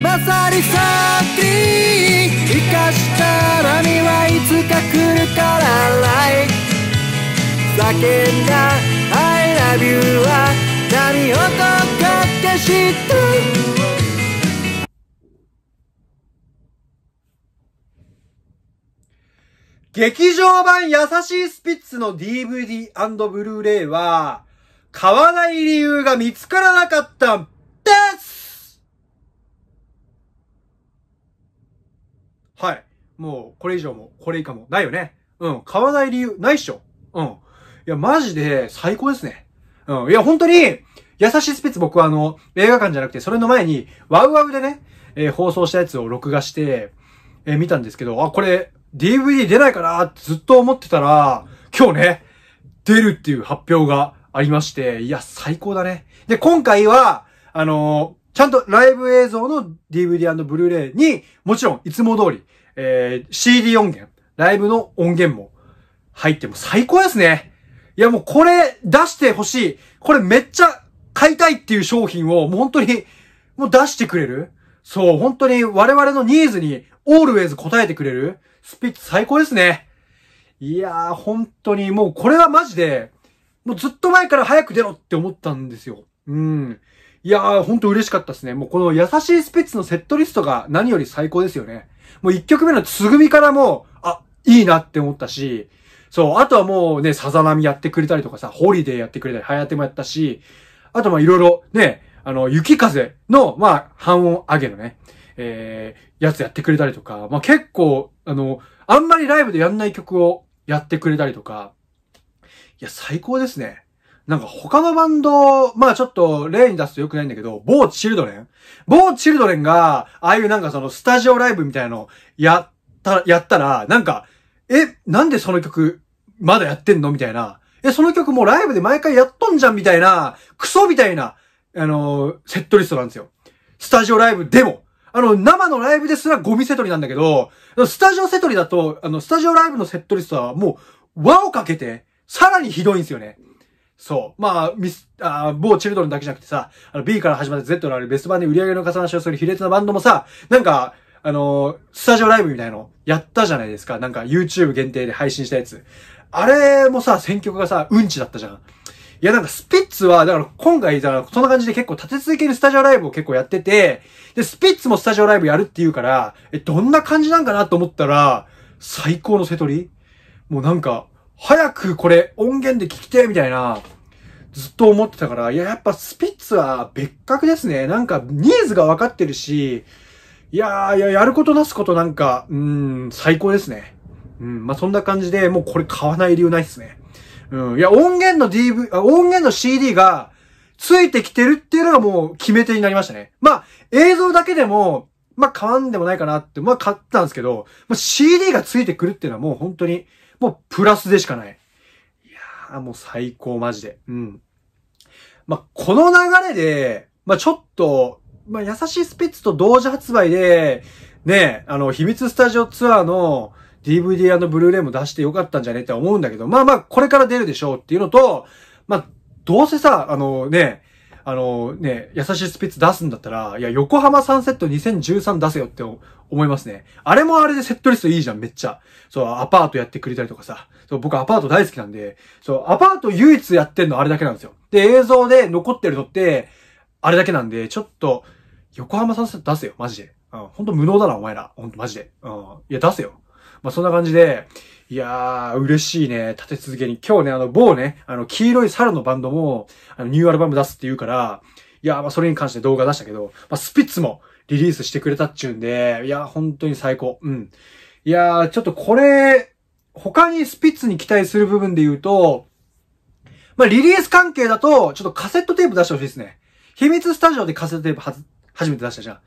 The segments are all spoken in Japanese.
まさりさっき生かした波はいつか来るから来叫んだ I love you は波音かって知った劇場版優しいスピッツの DVD& ブルーレイは、買わない理由が見つからなかったはい。もう、これ以上も、これ以下も、ないよね。うん。買わない理由、ないっしょ。うん。いや、マジで、最高ですね。うん。いや、本当に、優しいスピッツ僕はあの、映画館じゃなくて、それの前に、ワウワウでね、えー、放送したやつを録画して、えー、見たんですけど、あ、これ、DVD 出ないかなってずっと思ってたら、今日ね、出るっていう発表がありまして、いや、最高だね。で、今回は、あのちゃんとライブ映像の DVD& ブルーレイに、もちろんいつも通り、えー、CD 音源、ライブの音源も入っても最高ですね。いやもうこれ出してほしい。これめっちゃ買いたいっていう商品をもう本当にもう出してくれる。そう、本当に我々のニーズにオールウェイズ答えてくれるスピッツ最高ですね。いやー本当にもうこれはマジでもうずっと前から早く出ろって思ったんですよ。うん。いやー、ほんと嬉しかったですね。もうこの優しいスピッツのセットリストが何より最高ですよね。もう一曲目のつぐみからもあ、いいなって思ったし、そう、あとはもうね、さざ波やってくれたりとかさ、ホリデーやってくれたり、はやてもやったし、あとまあいろいろね、あの、雪風の、まあ、半音上げのね、えー、やつやってくれたりとか、まあ結構、あの、あんまりライブでやんない曲をやってくれたりとか、いや、最高ですね。なんか他のバンド、まあちょっと例に出すと良くないんだけど、某チルドレン某チルドレンが、ああいうなんかそのスタジオライブみたいなのやった、やったら、なんか、え、なんでその曲、まだやってんのみたいな。え、その曲もうライブで毎回やっとんじゃんみたいな、クソみたいな、あのー、セットリストなんですよ。スタジオライブでも。あの、生のライブですらゴミセトリなんだけど、スタジオセトリだと、あの、スタジオライブのセットリストはもう、輪をかけて、さらにひどいんですよね。そう。まあ、ミス、あ某チルドレンだけじゃなくてさ、あの B から始まって Z のあるベスト版で売り上げのなしをする卑劣なバンドもさ、なんか、あのー、スタジオライブみたいのやったじゃないですか。なんか YouTube 限定で配信したやつ。あれもさ、選曲がさ、うんちだったじゃん。いや、なんかスピッツは、だから今回、そんな感じで結構立て続けにスタジオライブを結構やってて、で、スピッツもスタジオライブやるって言うから、え、どんな感じなんかなと思ったら、最高の瀬取りもうなんか、早くこれ音源で聞きてみたいな、ずっと思ってたから、いや、やっぱスピッツは別格ですね。なんかニーズが分かってるし、いやー、や、やることなすことなんか、うん、最高ですね。うん、まあ、そんな感じで、もうこれ買わない理由ないっすね。うん、いや、音源の DV、あ、音源の CD が、ついてきてるっていうのがもう決め手になりましたね。まあ、映像だけでも、まあ、買わんでもないかなって、まあ、買ったんですけど、まあ、CD がついてくるっていうのはもう本当に、もうプラスでしかない。いやー、もう最高、マジで。うん。まあ、この流れで、まあ、ちょっと、まあ、優しいスピッツと同時発売で、ね、あの、秘密スタジオツアーの DVD& ブルーレイも出してよかったんじゃねって思うんだけど、まあまあ、これから出るでしょうっていうのと、まあ、どうせさ、あのね、あのね、優しいスピッツ出すんだったら、いや、横浜サンセット2013出せよって思いますね。あれもあれでセットリストいいじゃん、めっちゃ。そう、アパートやってくれたりとかさ。そう、僕アパート大好きなんで、そう、アパート唯一やってんのあれだけなんですよ。で、映像で残ってるのって、あれだけなんで、ちょっと、横浜サンセット出せよ、マジで。うん、ほんと無能だな、お前ら。ほんとマジで。うん、いや、出せよ。まあ、そんな感じで、いやー、嬉しいね。立て続けに。今日ね、あの、某ね、あの、黄色い猿のバンドも、あの、ニューアルバム出すって言うから、いやー、まあ、それに関して動画出したけど、まあ、スピッツもリリースしてくれたっちゅうんで、いやー、本当に最高。うん。いやー、ちょっとこれ、他にスピッツに期待する部分で言うと、まあ、リリース関係だと、ちょっとカセットテープ出してほしいですね。秘密スタジオでカセットテープは、初めて出したじゃん。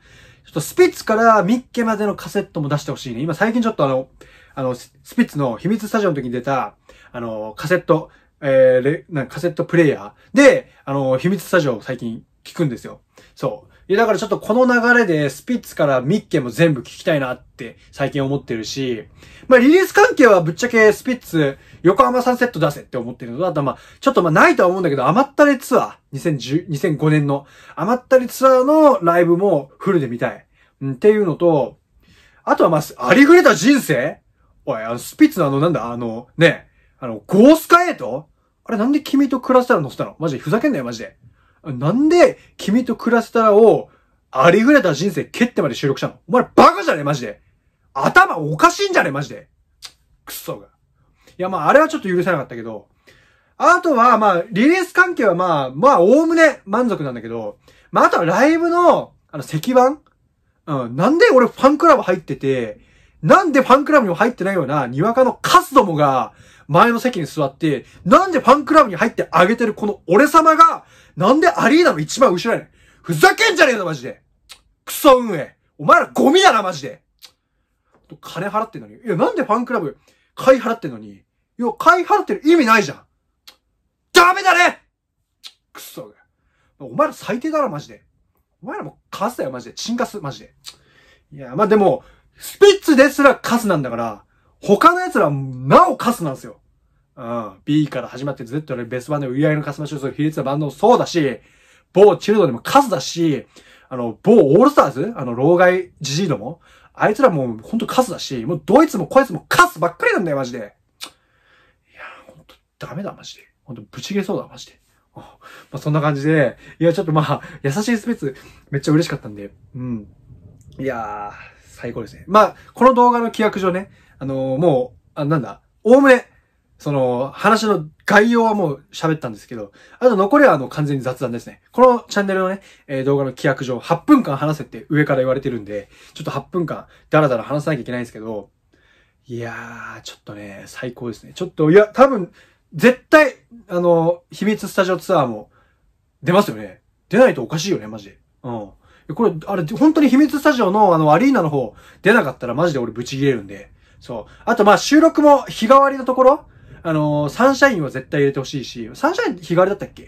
ちょっとスピッツからミッケまでのカセットも出してほしいね。今最近ちょっとあの、あの、スピッツの秘密スタジオの時に出た、あの、カセット、えー、レ、なんかカセットプレイヤーで、あの、秘密スタジオを最近聞くんですよ。そう。いや、だからちょっとこの流れで、スピッツからミッケも全部聞きたいなって最近思ってるし、まあリリース関係はぶっちゃけスピッツ、横浜サンセット出せって思ってるのと、あとまあ、ちょっとまあないとは思うんだけど、余ったれツアー、2005年の余ったれツアーのライブもフルで見たい。うん、っていうのと、あとはまあ、ありふれた人生おい、あの、スピッツのあの、なんだ、あの、ね、あの、ゴースカエイトあれなんで君と暮らしたら乗せたのマジでふざけんなよ、マジで。なんで、君と暮らせたらを、ありふれた人生蹴ってまで収録したのお前バカじゃねマジで。頭おかしいんじゃねマジで。くそが。いや、まあ、あれはちょっと許せなかったけど、あとは、まあ、リリース関係はまあ、まあ、おおむね満足なんだけど、まあ、あとはライブの、あの、石板うん、なんで俺ファンクラブ入ってて、なんでファンクラブにも入ってないような、にわかのカスどもが、前の席に座って、なんでファンクラブに入ってあげてるこの俺様が、なんでアリーナの一番後ろやねん。ふざけんじゃねえぞ、マジで。クソ運営。お前らゴミだな、マジで。金払ってんのに。いや、なんでファンクラブ、買い払ってんのに。いや、買い払ってる意味ないじゃん。ダメだねクソ。お前ら最低だな、マジで。お前らもカスだよ、マジで。チンカス、マジで。いや、まあでも、スピッツですらカスなんだから、他の奴らなおカスなんですよ。うん。B から始まって Z よりベスト版で売り上げのカスマシューズを比率のバンドもそうだし、某チルドでもカスだし、あの、某オールスターズあの、老害ジジイどもあいつらもうほんとカスだし、もうドイツもこいつもカスばっかりなんだよ、マジで。いや、ほんとダメだ、マジで。ほんとぶちげそうだ、マジで。まあ、そんな感じで、いや、ちょっとまあ、優しいスピッツ、めっちゃ嬉しかったんで、うん。いやー、最高ですね。まあ、この動画の規約上ね、あのー、もう、あ、なんだ、おおむね、その、話の概要はもう喋ったんですけど、あと残りはあの、完全に雑談ですね。このチャンネルのね、えー、動画の規約上、8分間話せって上から言われてるんで、ちょっと8分間、だらだら話さなきゃいけないんですけど、いやー、ちょっとね、最高ですね。ちょっと、いや、多分、絶対、あの、秘密スタジオツアーも出ますよね。出ないとおかしいよね、マジで。うん。これ、あれ、本当に秘密スタジオのあのアリーナの方出なかったらマジで俺ブチ切れるんで。そう。あとまあ収録も日替わりのところあのー、サンシャインは絶対入れてほしいし、サンシャイン日替わりだったっけい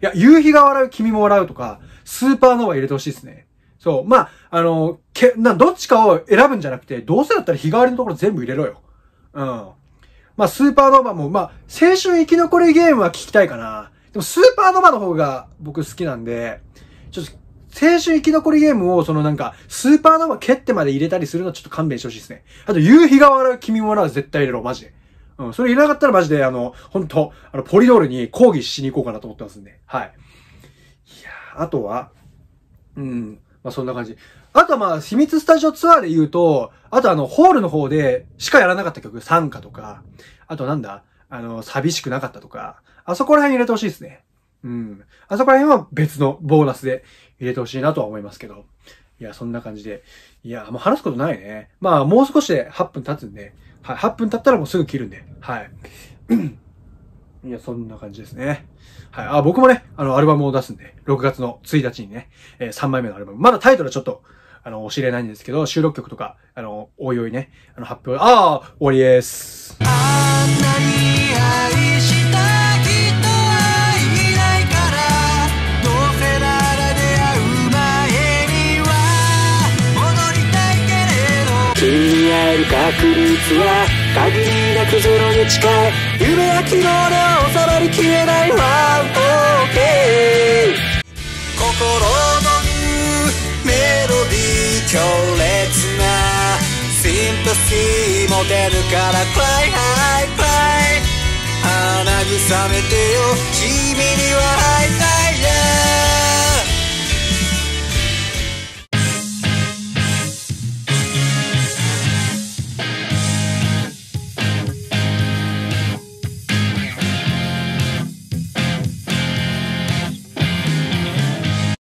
や、夕日が笑う、君も笑うとか、スーパーノは入れてほしいですね。そう。まあ、あのー、け、な、どっちかを選ぶんじゃなくて、どうせだったら日替わりのところ全部入れろよ。うん。まあ、スーパーノーバも、まあ、青春生き残りゲームは聞きたいかな。でも、スーパーノーバの方が僕好きなんで、ちょっと青春生き残りゲームを、そのなんか、スーパーノバ蹴ってまで入れたりするのちょっと勘弁してほしいですね。あと、夕日が笑う君も笑う絶対入れろ、マジで。うん、それ入れなかったらマジで、あの、本当あの、ポリドールに抗議しに行こうかなと思ってますんで。はい。いやあとは、うん、まあ、そんな感じ。あとはまあ、秘密スタジオツアーで言うと、あとあの、ホールの方でしかやらなかった曲、参加とか、あとなんだ、あの、寂しくなかったとか、あそこら辺入れてほしいですね。うん。あそこら辺は別のボーナスで入れてほしいなとは思いますけど。いや、そんな感じで。いや、もう話すことないね。まあ、もう少しで8分経つんで、はい、8分経ったらもうすぐ切るんで、はい。いや、そんな感じですね。はい。あ、僕もね、あの、アルバムを出すんで、6月の1日にね、えー、3枚目のアルバム。まだタイトルはちょっと、あの、教えないんですけど、収録曲とか、あの、おいおいね、あの、発表、ああ、終わりです。確率は限りなくゼロに近い夢や希望で収まりきれないワンオーケー心のメロディー強烈なシンパシーも出るからクライハイクライ花ぐさめてよ君には